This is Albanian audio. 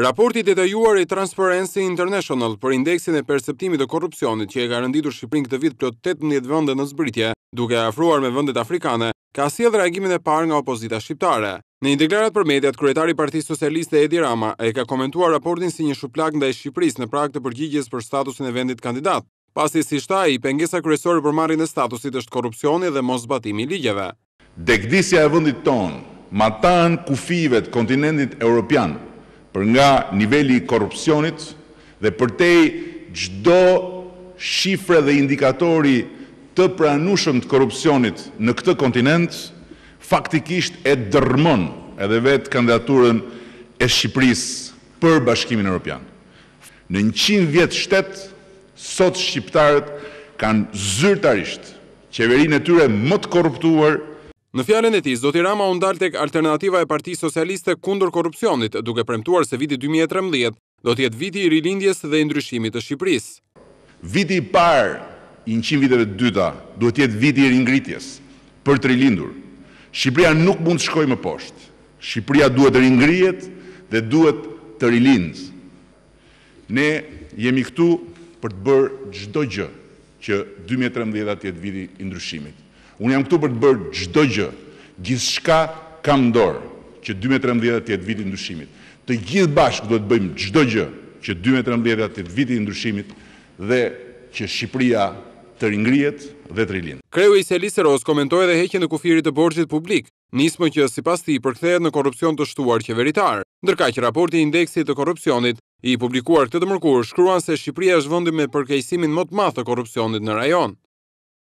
Raporti detajuar i Transparency International për indeksin e perceptimit të korupcionit që e ka rënditur Shqiprin këtë vit plot 18 vëndet në zbritje, duke afruar me vëndet afrikane, ka si reagimin e par nga opozita shqiptare. Në integrarat për mediat, kuretari Parti Socialiste Edi Rama e ka komentuar raportin si një shuplak nda e Shqipëris në prak të përgjigjes për statusin e vendit kandidat, pasi si shtaj i pengesa kërësori për marrin e statusit është korupcioni dhe mos batimi ligjeve. Dekdisja e vëndit tonë, matan kufive të kontinentit europianë, për nga nivelli i korupcionit dhe përtej gjdo shifre dhe indikatori të pranushëm të korupcionit në këtë kontinent, faktikisht e dërmon edhe vetë kandidaturën e Shqipëris për bashkimin e Europian. Në në qinë vjetë shtetë, sot Shqiptarët kanë zyrtarisht qeverin e tyre më të korruptuar Në fjallën e ti, Zoti Rama unë dalë tek alternativa e parti socialiste kundur korupcionit, duke premtuar se viti 2013 do tjetë viti i rilindjes dhe ndryshimit të Shqipëris. Viti i parë i në qimë viteve dyta do tjetë viti i ringritjes për të rilindur. Shqipëria nuk mund të shkoj më poshtë. Shqipëria duhet të ringrijet dhe duhet të rilindës. Ne jemi këtu për të bërë gjdo gjë që 2013 tjetë viti i ndryshimit. Unë jam këtu për të bërë gjdo gjë, gjithë shka kam dorë që 2013 të jetë vitin ndryshimit. Të gjithë bashkë do të bëjmë gjdo gjë që 2013 të jetë vitin ndryshimit dhe që Shqipëria të ringrijet dhe të rilin. Kreu i Selisë Ros komentoj dhe heqen dhe kufirit të borgjit publik, nismë që si pas ti përkthejet në korupcion të shtuar qeveritar, ndërka që raporti indeksit të korupcionit i publikuar këtë të mërkur shkruan se Shqipëria është vëndi me përkejsimin më të mathë të korupcionit në rajon.